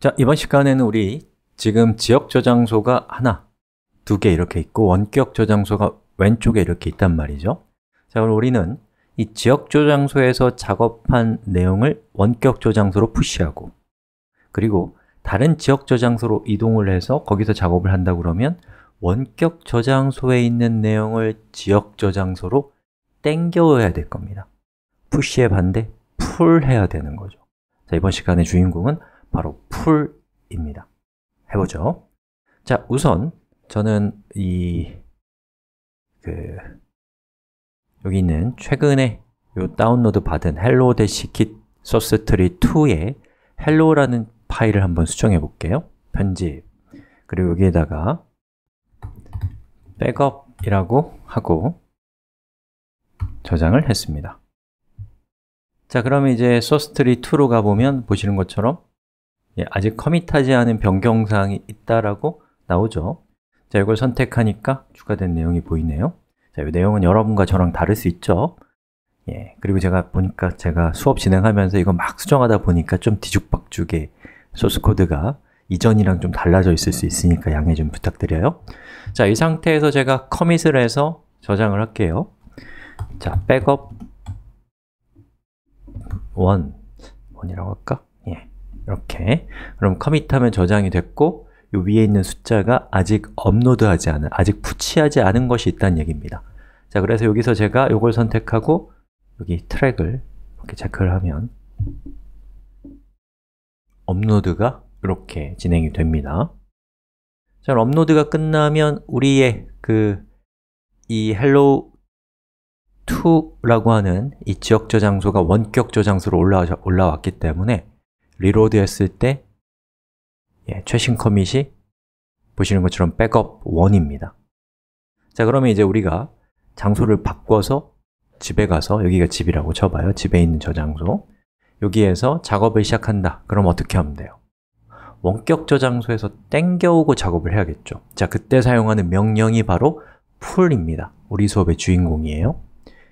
자, 이번 시간에는 우리 지금 지역 저장소가 하나, 두 개 이렇게 있고 원격 저장소가 왼쪽에 이렇게 있단 말이죠 자, 그럼 우리는 이 지역 저장소에서 작업한 내용을 원격 저장소로 푸시하고 그리고 다른 지역 저장소로 이동을 해서 거기서 작업을 한다 그러면 원격 저장소에 있는 내용을 지역 저장소로 땡겨야 될 겁니다 푸시의 반대 풀 해야 되는 거죠 자, 이번 시간의 주인공은 바로 풀입니다. 해보죠. 자, 우선 저는 이 그 여기 있는 최근에 요 다운로드 받은 hello kit 소스 트리 2의 hello라는 파일을 한번 수정해 볼게요. 편집 그리고 여기에다가 백업이라고 하고 저장을 했습니다. 자, 그러면 이제 소스 트리 2로 가보면 보시는 것처럼 예, 아직 커밋하지 않은 변경사항이 있다라고 나오죠 자, 이걸 선택하니까 추가된 내용이 보이네요 자, 이 내용은 여러분과 저랑 다를 수 있죠 예, 그리고 제가 보니까 제가 수업 진행하면서 이거 막 수정하다 보니까 좀 뒤죽박죽의 소스 코드가 이전이랑 좀 달라져 있을 수 있으니까 양해 좀 부탁드려요 자, 이 상태에서 제가 커밋을 해서 저장을 할게요 자, 백업 원 1이라고 할까? 이렇게 그럼 커밋하면 저장이 됐고 이 위에 있는 숫자가 아직 업로드하지 않은, 아직 푸치하지 않은 것이 있다는 얘기입니다 자, 그래서 여기서 제가 이걸 선택하고 여기 트랙을 이렇게 체크를 하면 업로드가 이렇게 진행이 됩니다 자, 업로드가 끝나면 우리의 그 이 hello 2라고 하는 이 지역 저장소가 원격 저장소로 올라와, 올라왔기 때문에 리로드 했을 때 예, 최신 커밋이 보시는 것처럼 백업 1입니다 자, 그러면 이제 우리가 장소를 바꿔서 집에 가서 여기가 집이라고 쳐봐요 집에 있는 저 장소 여기에서 작업을 시작한다 그럼 어떻게 하면 돼요? 원격 저장소에서 땡겨오고 작업을 해야겠죠 자, 그때 사용하는 명령이 바로 풀입니다 우리 수업의 주인공이에요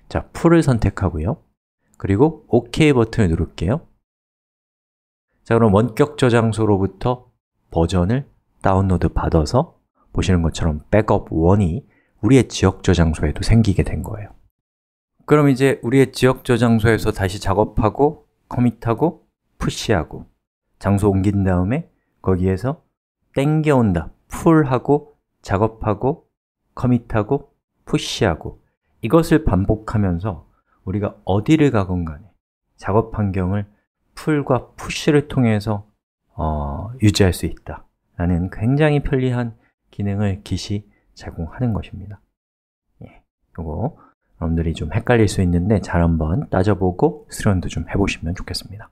자, 풀을 선택하고요 그리고 OK 버튼을 누를게요 자, 그럼 원격 저장소로부터 버전을 다운로드 받아서 보시는 것처럼 백업 1이 우리의 지역 저장소에도 생기게 된 거예요 그럼 이제 우리의 지역 저장소에서 다시 작업하고 커밋하고 푸시하고 장소 옮긴 다음에 거기에서 땡겨온다, 풀하고 작업하고 커밋하고 푸시하고 이것을 반복하면서 우리가 어디를 가건 간에 작업 환경을 풀과 푸쉬를 통해서 어, 유지할 수 있다 라는 굉장히 편리한 기능을 git이 제공하는 것입니다 예, 이거 여러분들이 좀 헷갈릴 수 있는데 잘 한번 따져보고 수련도 좀 해보시면 좋겠습니다